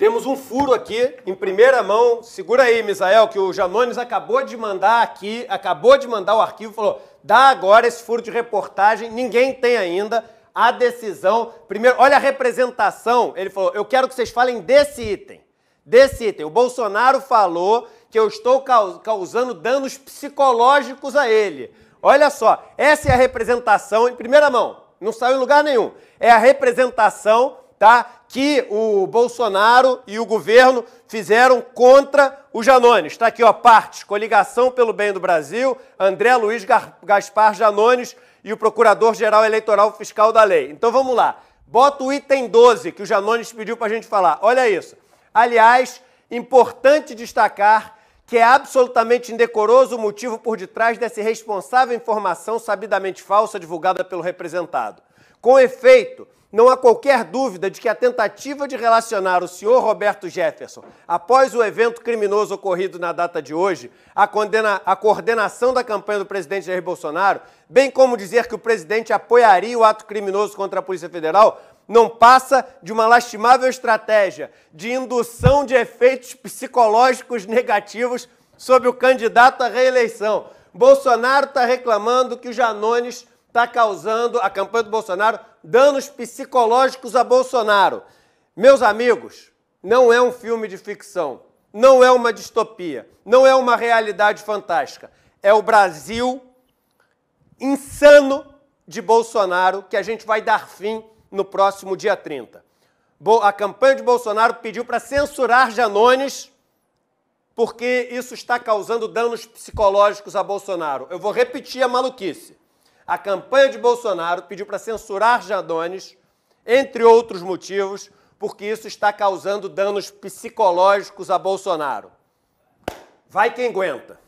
Temos um furo aqui em primeira mão. Segura aí, Misael, que o Janones acabou de mandar aqui, acabou de mandar o arquivo, falou: dá agora esse furo de reportagem, ninguém tem ainda a decisão. Primeiro, olha a representação. Ele falou: eu quero que vocês falem desse item. Desse item. O Bolsonaro falou que eu estou causando danos psicológicos a ele. Olha só, essa é a representação em primeira mão. Não saiu em lugar nenhum. É a representação tá? que o Bolsonaro e o governo fizeram contra o Janones. Está aqui, ó, partes, coligação pelo bem do Brasil, André Luiz Gaspar Janones e o Procurador-Geral Eleitoral Fiscal da Lei. Então vamos lá. Bota o item 12 que o Janones pediu para a gente falar. Olha isso. Aliás, importante destacar que é absolutamente indecoroso o motivo por detrás dessa irresponsável informação sabidamente falsa divulgada pelo representado. Com efeito, não há qualquer dúvida de que a tentativa de relacionar o senhor Roberto Jefferson, após o evento criminoso ocorrido na data de hoje, à a coordenação da campanha do presidente Jair Bolsonaro, bem como dizer que o presidente apoiaria o ato criminoso contra a Polícia Federal, não passa de uma lastimável estratégia de indução de efeitos psicológicos negativos sobre o candidato à reeleição. Bolsonaro está reclamando que o Janones está causando a campanha do Bolsonaro danos psicológicos a Bolsonaro. Meus amigos, não é um filme de ficção, não é uma distopia, não é uma realidade fantástica. É o Brasil insano de Bolsonaro que a gente vai dar fim no próximo dia 30. A campanha de Bolsonaro pediu para censurar Janones porque isso está causando danos psicológicos a Bolsonaro. Eu vou repetir a maluquice a campanha de Bolsonaro pediu para censurar Jandones, entre outros motivos, porque isso está causando danos psicológicos a Bolsonaro. Vai quem aguenta.